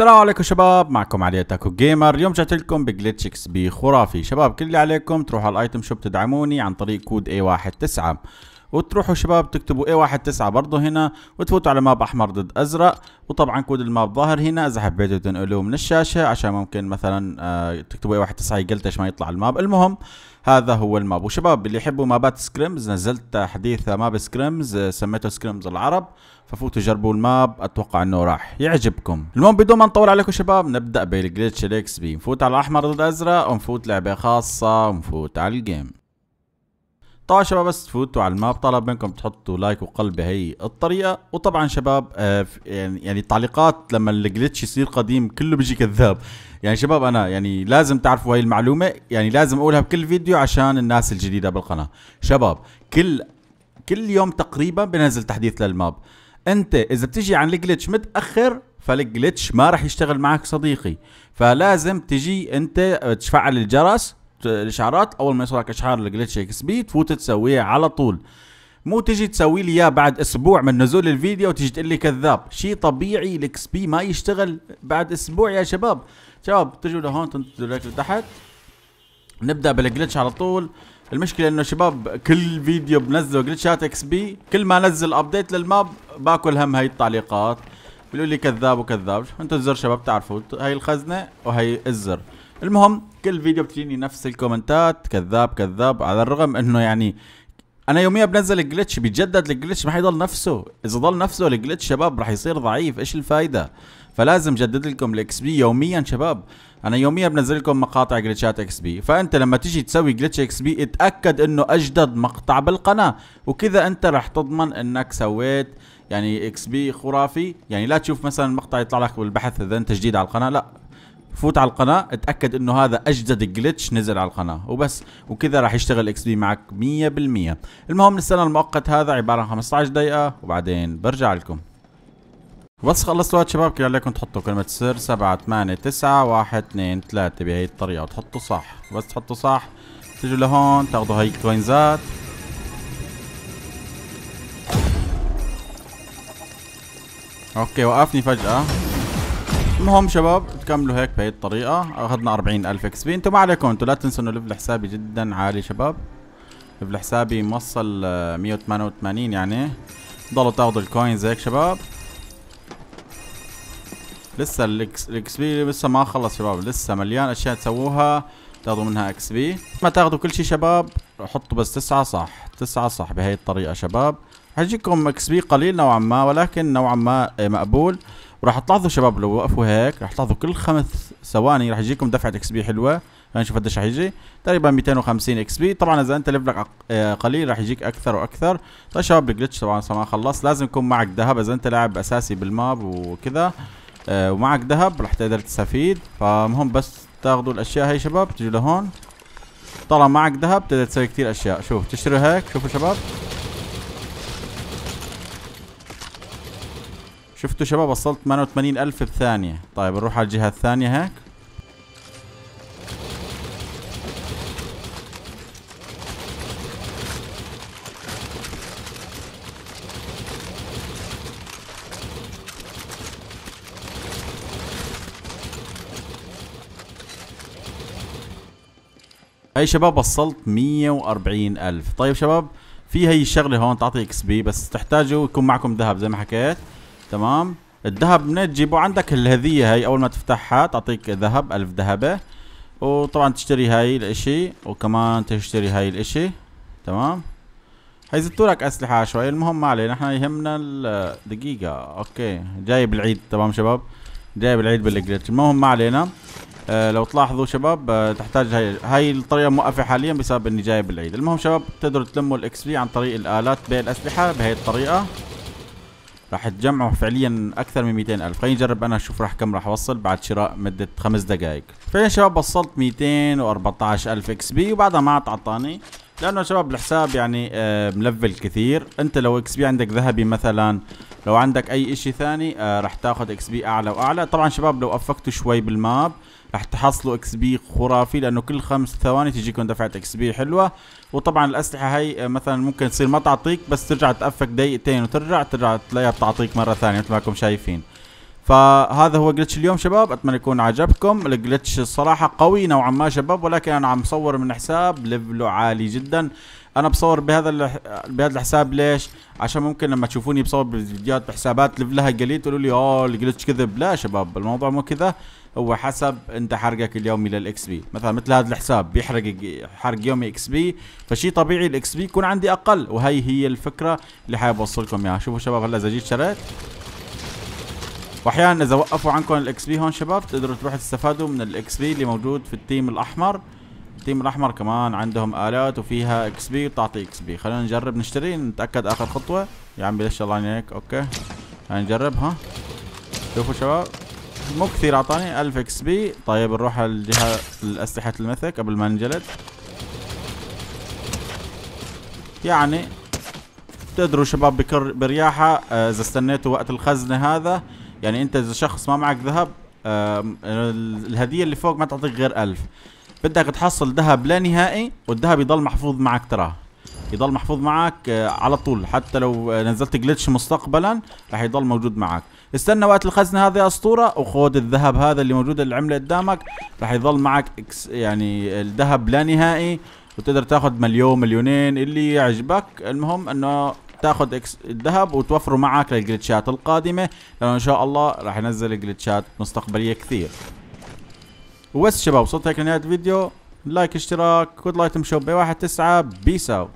السلام عليكم شباب معكم علي تاكو جيمر اليوم جات لكم بجلتش اكس بي خرافي شباب كل اللي عليكم تروحوا على الايتم شوب تدعموني عن طريق كود اي واحد تسعة وتروحوا شباب تكتبوا اي واحد تسعة برضه هنا وتفوتوا على ماب احمر ضد ازرق وطبعا كود الماب ظاهر هنا اذا حبيتوا تنقلوه من الشاشه عشان ممكن مثلا آه، تكتبوا اي واحد تسعة يقلتش ما يطلع الماب المهم هذا هو الماب وشباب اللي يحبوا مابات سكريمز نزلت حديث ماب سكريمز آه، سميته سكريمز العرب ففوتوا جربوا الماب اتوقع انه راح يعجبكم المهم بدون ما نطول عليكم شباب نبدا بالجليتش الاكس بي نفوت على الاحمر ضد ازرق ونفوت لعبه خاصه ونفوت على الجيم طبعا شباب بس تفوتوا على الماب طلب منكم تحطوا لايك وقلب بهي الطريقه وطبعا شباب آه، يعني يعني التعليقات لما الجلتش يصير قديم كله بيجي كذاب يعني شباب انا يعني لازم تعرفوا هي المعلومه يعني لازم اقولها بكل فيديو عشان الناس الجديده بالقناه شباب كل كل يوم تقريبا بنزل تحديث للماب انت اذا بتجي عن الجلتش متاخر فالجلتش ما راح يشتغل معك صديقي فلازم تجي انت تفعل الجرس الاشعارات اول ما لك اشعار الجلتش اكس بي تفوت تسويه على طول مو تجي تسوي لي اياه بعد اسبوع من نزول الفيديو وتجي تقول لي كذاب شيء طبيعي الاكس بي ما يشتغل بعد اسبوع يا شباب شباب تجوا لهون تنزلوا لك لتحت نبدا بالجلتش على طول المشكله انه شباب كل فيديو بنزله جلتشات اكس بي كل ما انزل ابديت للماب باكل هم هاي التعليقات بيقولوا لي كذاب وكذاب انتوا الزر شباب تعرفوا هاي الخزنه وهي الزر المهم كل فيديو بتجيني نفس الكومنتات كذاب كذاب على الرغم انه يعني انا يوميا بنزل الجلتش بيتجدد الجلتش ما حيضل نفسه اذا ضل نفسه الجلتش شباب راح يصير ضعيف ايش الفايده فلازم جدد لكم الاكس بي يوميا شباب انا يوميا بنزل لكم مقاطع جلتشات اكس بي فانت لما تيجي تسوي جلتش اكس بي اتاكد انه اجدد مقطع بالقناه وكذا انت راح تضمن انك سويت يعني اكس بي خرافي يعني لا تشوف مثلا مقطع يطلع لك بالبحث اذا انت جديد على القناه لا فوت على القناه اتاكد انه هذا اجدد جلتش نزل على القناه وبس وكذا راح يشتغل اكس بي معك 100% المهم السنه المؤقت هذا عباره عن 15 دقيقه وبعدين برجع لكم بس خلصت الوقت شباب كل عليكم تحطوا كلمة سر سبعة ثمانية تسعة واحد اثنين ثلاثة بهي الطريقة وتحطوا صح بس تحطوا صح تجوا لهون تاخذوا هاي الكوينزات اوكي وقفني فجأة المهم شباب تكملوا هيك بهي الطريقة اخذنا 40000 اكس بي انتم ما عليكم انتم لا تنسوا انه ليفل حسابي جدا عالي شباب ليفل حسابي موصل 188 آه، يعني ضلوا تاخذوا الكوينز هيك شباب لسه الاكس بي لسه ما خلص شباب لسه مليان اشياء تسووها تاخذوا منها اكس بي ما تاخذوا كل شيء شباب حطوا بس تسعة صح تسعة صح بهي الطريقة شباب حيجيكم اكس بي قليل نوعا ما ولكن نوعا ما آه، مقبول وراح تلاحظوا شباب لو وقفوا هيك راح تلاحظوا كل خمس ثواني راح يجيكم دفعة اكس بي حلوة خلينا نشوف قديش رح يجي تقريبا 250 اكس بي طبعا اذا انت ليفلك آه، قليل رح يجيك اكثر واكثر طيب شباب الجلتش طبعا ما خلص لازم يكون معك ذهب اذا انت لاعب اساسي بالماب وكذا آه، ومعك ذهب رح تقدر تستفيد فمهم بس تاخذوا الاشياء هاي شباب تجي لهون طلع معك ذهب تقدر تسوي كثير اشياء شوف تشتري هيك شوفوا شباب شفتوا شباب وصلت 88 الف بثانيه طيب نروح على الجهه الثانيه هيك هاي شباب وصلت 140 ألف طيب شباب في هاي الشغلة هون تعطي اكس بي بس تحتاجوا يكون معكم ذهب زي ما حكيت تمام الذهب منين تجيبه عندك الهدية هاي أول ما تفتحها تعطيك ذهب ألف ذهبة وطبعا تشتري هاي الاشي وكمان تشتري هاي الاشي تمام هاي زدتوا أسلحة شوي المهم ما علينا احنا يهمنا الدقيقة اوكي جايب العيد تمام شباب جايب العيد بالجلتش المهم ما علينا آه لو تلاحظوا شباب آه تحتاج هاي هاي الطريقه موقفه حاليا بسبب اني جايب العيد المهم شباب تقدروا تلموا الاكس بي عن طريق الالات بيع الاسلحه بهي الطريقه راح تجمعوا فعليا اكثر من 200 الف خليني اجرب انا اشوف راح كم راح اوصل بعد شراء مده خمس دقائق فعليا شباب وصلت 214 الف اكس بي وبعدها ما عاد عطاني لانه شباب الحساب يعني آه، ملفل كثير انت لو اكس بي عندك ذهبي مثلا لو عندك اي اشي ثاني آه، رح تاخذ اكس بي اعلى واعلى طبعا شباب لو افكتوا شوي بالماب رح تحصلوا اكس بي خرافي لانه كل خمس ثواني تجيكم دفعه اكس بي حلوه وطبعا الاسلحه هي آه، مثلا ممكن تصير ما تعطيك بس ترجع تافك دقيقتين وترجع ترجع تلاقيها بتعطيك مره ثانيه مثل ما انتم شايفين فهذا هو جلتش اليوم شباب اتمنى يكون عجبكم الجلتش الصراحه قوي نوعا ما شباب ولكن انا عم صور من حساب ليفله عالي جدا انا بصور بهذا الح... بهذا الحساب ليش عشان ممكن لما تشوفوني بصور بالفيديوهات بحسابات ليفلها قليل تقولوا لي اه الجلتش كذب لا شباب الموضوع مو كذا هو حسب انت حرقك اليومي للاكس بي مثلا مثل هذا الحساب بيحرق حرق يومي اكس بي فشي طبيعي الاكس بي يكون عندي اقل وهي هي الفكره اللي حابب اوصلكم اياها شوفوا شباب هلا اذا جيت شريت واحيانا اذا وقفوا عنكم الاكس بي هون شباب تقدروا تروحوا تستفادوا من الاكس بي اللي موجود في التيم الاحمر التيم الاحمر كمان عندهم الات وفيها اكس بي وتعطي اكس بي خلينا نجرب نشتري نتاكد اخر خطوه يا عمي ليش الله عليك اوكي خلينا نجرب ها شوفوا شباب مو كثير اعطاني 1000 اكس بي طيب نروح على الجهه الاسلحه المثك قبل ما ننجلد يعني تقدروا شباب برياحه آه، اذا استنيتوا وقت الخزنه هذا يعني انت اذا شخص ما معك ذهب الهديه اللي فوق ما تعطيك غير 1000 بدك تحصل ذهب لا نهائي والذهب يضل محفوظ معك تراه يضل محفوظ معك آه، على طول حتى لو آه، نزلت جلتش مستقبلا رح يضل موجود معك استنى وقت الخزنة هذا يا اسطورة وخذ الذهب هذا اللي موجود العملة قدامك رح يضل معك يعني الذهب لا نهائي وتقدر تاخذ مليون مليونين اللي يعجبك المهم انه تاخذ اكس الذهب وتوفره معك للجلتشات القادمه لانه ان شاء الله راح ينزل جلتشات مستقبليه كثير وبس شباب وصلت هيك لنهايه الفيديو لايك اشتراك كود لايت مشوب واحد تسعة بيس اوت